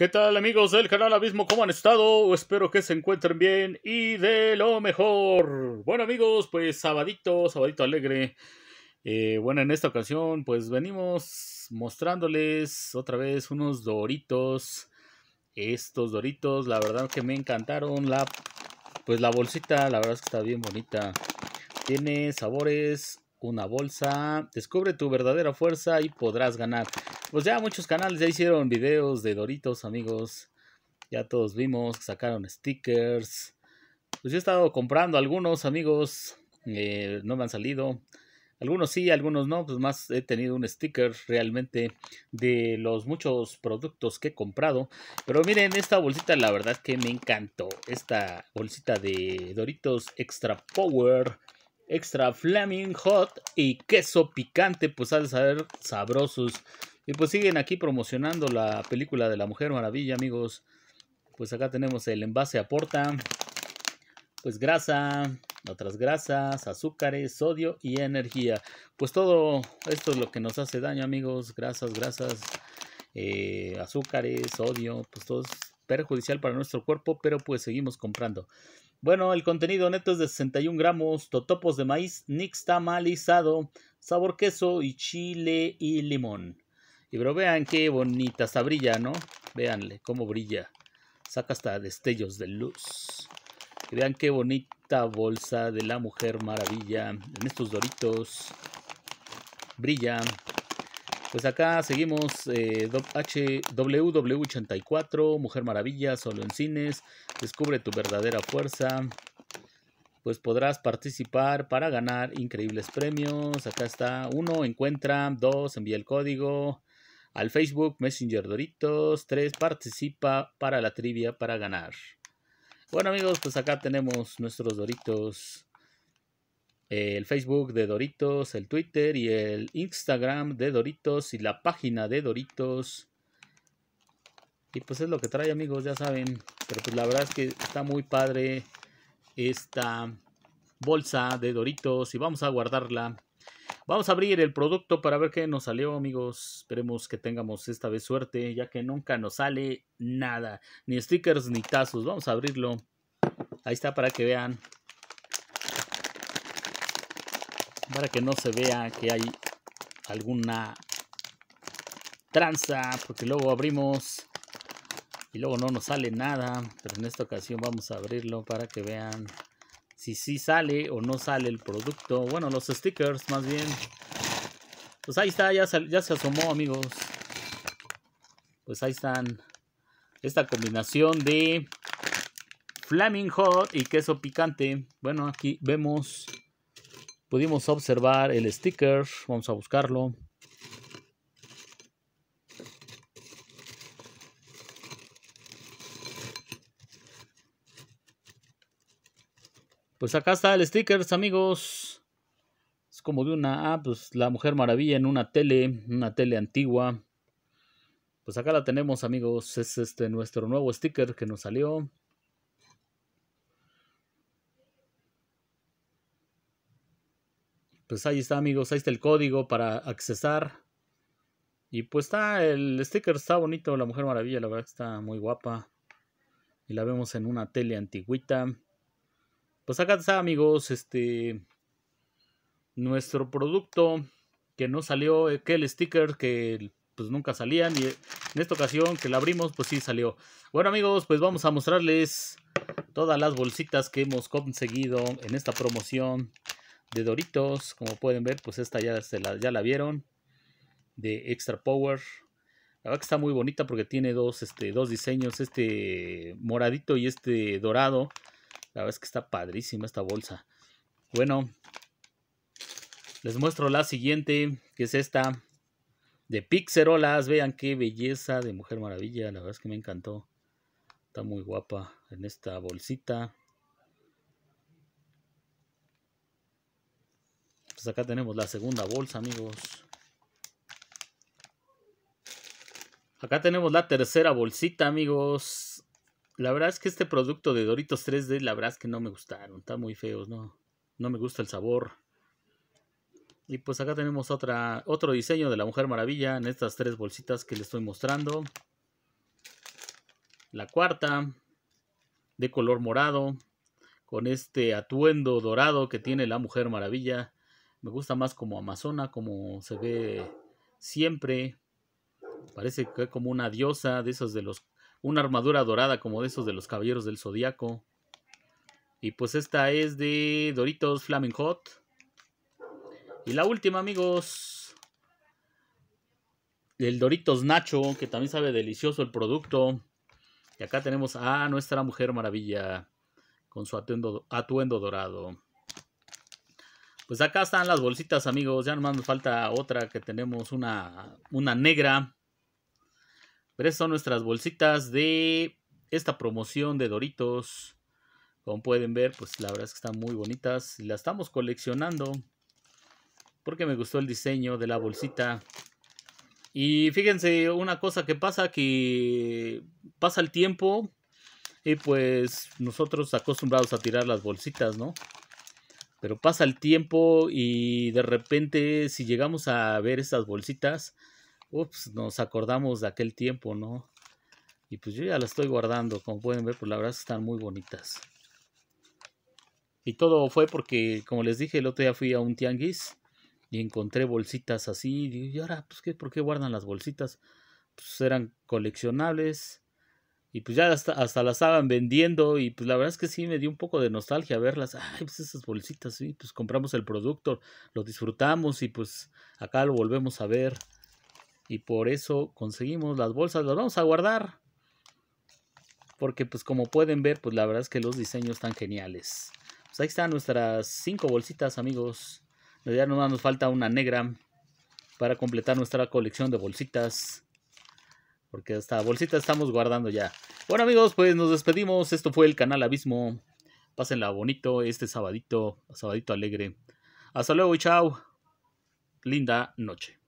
¿Qué tal amigos del canal Abismo? ¿Cómo han estado? Espero que se encuentren bien y de lo mejor. Bueno amigos, pues sabadito, sabadito alegre. Eh, bueno, en esta ocasión pues venimos mostrándoles otra vez unos doritos. Estos doritos, la verdad que me encantaron. La, pues la bolsita, la verdad es que está bien bonita. Tiene sabores una bolsa. Descubre tu verdadera fuerza y podrás ganar. Pues ya muchos canales ya hicieron videos de Doritos, amigos. Ya todos vimos que sacaron stickers. Pues yo he estado comprando algunos, amigos. Eh, no me han salido. Algunos sí, algunos no. Pues más he tenido un sticker realmente de los muchos productos que he comprado. Pero miren, esta bolsita la verdad que me encantó. Esta bolsita de Doritos Extra Power extra flaming hot y queso picante, pues ha de saber sabrosos. Y pues siguen aquí promocionando la película de la Mujer Maravilla, amigos. Pues acá tenemos el envase aporta, pues grasa, otras grasas, azúcares, sodio y energía. Pues todo esto es lo que nos hace daño, amigos. Grasas, grasas, eh, azúcares, sodio, pues todo es perjudicial para nuestro cuerpo, pero pues seguimos comprando. Bueno, el contenido neto es de 61 gramos, totopos de maíz nixtamalizado, sabor queso y chile y limón. Y pero vean qué bonita, se brilla, ¿no? Veanle cómo brilla. Saca hasta destellos de luz. Y vean qué bonita bolsa de la Mujer Maravilla en estos doritos. Brilla. Pues acá seguimos hww eh, 84 Mujer Maravilla, solo en cines, descubre tu verdadera fuerza. Pues podrás participar para ganar increíbles premios. Acá está uno, encuentra, dos, envía el código al Facebook Messenger Doritos, tres, participa para la trivia para ganar. Bueno amigos, pues acá tenemos nuestros Doritos el Facebook de Doritos, el Twitter y el Instagram de Doritos y la página de Doritos. Y pues es lo que trae amigos, ya saben. Pero pues la verdad es que está muy padre esta bolsa de Doritos y vamos a guardarla. Vamos a abrir el producto para ver qué nos salió, amigos. Esperemos que tengamos esta vez suerte, ya que nunca nos sale nada. Ni stickers ni tazos. Vamos a abrirlo. Ahí está para que vean. para que no se vea que hay alguna tranza, porque luego abrimos y luego no nos sale nada, pero en esta ocasión vamos a abrirlo para que vean si sí sale o no sale el producto, bueno, los stickers más bien. Pues ahí está, ya se, asomó amigos. Pues ahí están. Esta combinación de Flaming Hot y queso picante. Bueno, aquí vemos pudimos observar el sticker, vamos a buscarlo. Pues acá está el sticker, amigos. Es como de una, ah, pues la Mujer Maravilla en una tele, una tele antigua. Pues acá la tenemos, amigos. Es este nuestro nuevo sticker que nos salió. pues ahí está amigos, ahí está el código para accesar. Y pues está, el sticker está bonito, la Mujer Maravilla, la verdad que está muy guapa. Y la vemos en una tele antigüita. Pues acá está amigos, este, nuestro producto que no salió, eh, que el sticker que pues nunca salían y en esta ocasión que la abrimos pues sí salió. Bueno amigos, pues vamos a mostrarles todas las bolsitas que hemos conseguido en esta promoción de Doritos, como pueden ver, pues esta ya, la, ya la vieron, de Extra Power. La verdad que está muy bonita porque tiene dos, este, dos diseños, este moradito y este dorado. La verdad es que está padrísima esta bolsa. Bueno, les muestro la siguiente, que es esta de Pixerolas. Vean qué belleza de Mujer Maravilla. La verdad es que me encantó. Está muy guapa en esta bolsita. Pues acá tenemos la segunda bolsa, amigos. Acá tenemos la tercera bolsita, amigos. La verdad es que este producto de Doritos 3D, la verdad es que no me gustaron. Están muy feos, ¿no? No me gusta el sabor. Y pues acá tenemos otra, otro diseño de la Mujer Maravilla en estas tres bolsitas que les estoy mostrando. La cuarta, de color morado, con este atuendo dorado que tiene la Mujer Maravilla. Me gusta más como Amazona, como se ve siempre. Parece que como una diosa de esos de los. Una armadura dorada como de esos de los caballeros del zodiaco. Y pues esta es de Doritos Flaming Hot. Y la última, amigos. El Doritos Nacho, que también sabe delicioso el producto. Y acá tenemos a nuestra Mujer Maravilla con su atuendo dorado. Pues acá están las bolsitas, amigos. Ya nomás nos falta otra que tenemos una, una negra. Pero estas son nuestras bolsitas de esta promoción de Doritos. Como pueden ver, pues la verdad es que están muy bonitas. Y las estamos coleccionando. Porque me gustó el diseño de la bolsita. Y fíjense una cosa que pasa, que pasa el tiempo. Y pues nosotros acostumbrados a tirar las bolsitas, ¿no? Pero pasa el tiempo y de repente si llegamos a ver estas bolsitas, ups, nos acordamos de aquel tiempo, ¿no? Y pues yo ya las estoy guardando, como pueden ver, pues la verdad están muy bonitas. Y todo fue porque, como les dije, el otro día fui a un tianguis y encontré bolsitas así. Y ahora, pues, ¿qué, ¿por qué guardan las bolsitas? Pues eran coleccionables y pues ya hasta, las estaban vendiendo y pues la verdad es que sí me dio un poco de nostalgia verlas. Ay, pues esas bolsitas, sí, pues compramos el producto, lo disfrutamos y pues acá lo volvemos a ver. Y por eso conseguimos las bolsas, las vamos a guardar. Porque pues como pueden ver, pues la verdad es que los diseños están geniales. Pues ahí están nuestras cinco bolsitas, amigos. Ya nomás nos falta una negra para completar nuestra colección de bolsitas. Porque esta bolsita estamos guardando ya. Bueno amigos, pues nos despedimos. Esto fue el canal Abismo. Pásenla bonito este sabadito, sabadito alegre. Hasta luego y chao. Linda noche.